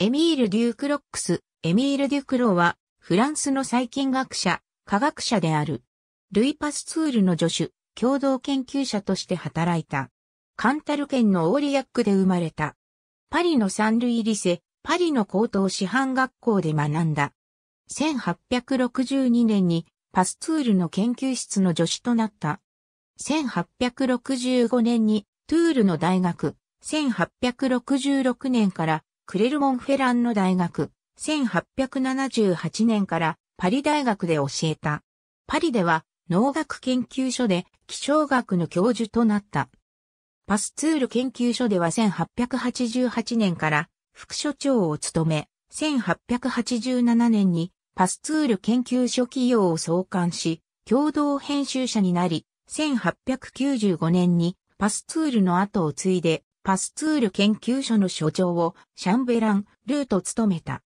エミール・デュークロックス、エミール・デュクロは、フランスの細菌学者、科学者である。ルイ・パスツールの助手、共同研究者として働いた。カンタル県のオーリアックで生まれた。パリのサンルイリセ、パリの高等師範学校で学んだ。1862年にパスツールの研究室の助手となった。1865年にトゥールの大学、1866年からクレルモンフェランの大学、1878年からパリ大学で教えた。パリでは農学研究所で気象学の教授となった。パスツール研究所では1888年から副所長を務め、1887年にパスツール研究所企業を創刊し、共同編集者になり、1895年にパスツールの後を継いでパスツール研究所の所長をシャンベラン・ルーと務めた。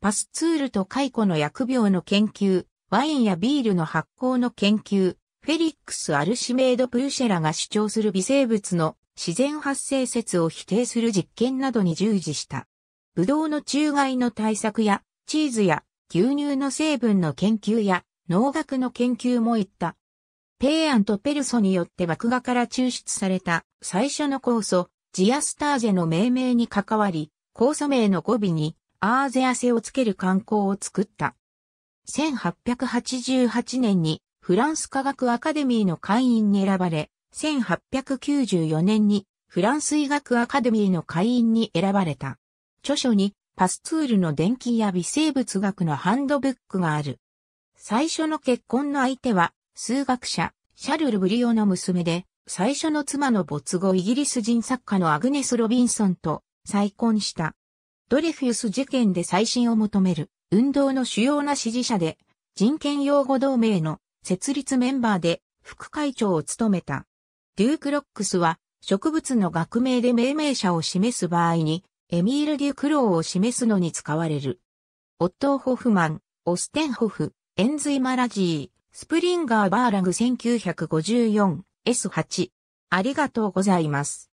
パスツールと解雇の薬病の研究、ワインやビールの発酵の研究、フェリックス・アルシメイド・プルシェラが主張する微生物の自然発生説を否定する実験などに従事した。ブドウの中害の対策や、チーズや牛乳の成分の研究や、農学の研究も行った。ペーアンとペルソによって麦芽から抽出された最初の酵素、ジアスターゼの命名に関わり、酵素名の語尾にアーゼアセをつける観光を作った。1888年にフランス科学アカデミーの会員に選ばれ、1894年にフランス医学アカデミーの会員に選ばれた。著書にパスツールの電気や微生物学のハンドブックがある。最初の結婚の相手は数学者シャルル・ブリオの娘で最初の妻の没後イギリス人作家のアグネス・ロビンソンと再婚した。ドレフィウス事件で再審を求める運動の主要な支持者で人権擁護同盟の設立メンバーで副会長を務めた。デューク・ロックスは植物の学名で命名者を示す場合にエミール・デュクローを示すのに使われる。オットー・ホフマン、オステンホフ、エンズイ・マラジー、スプリンガー・バーラグ1954 S8。ありがとうございます。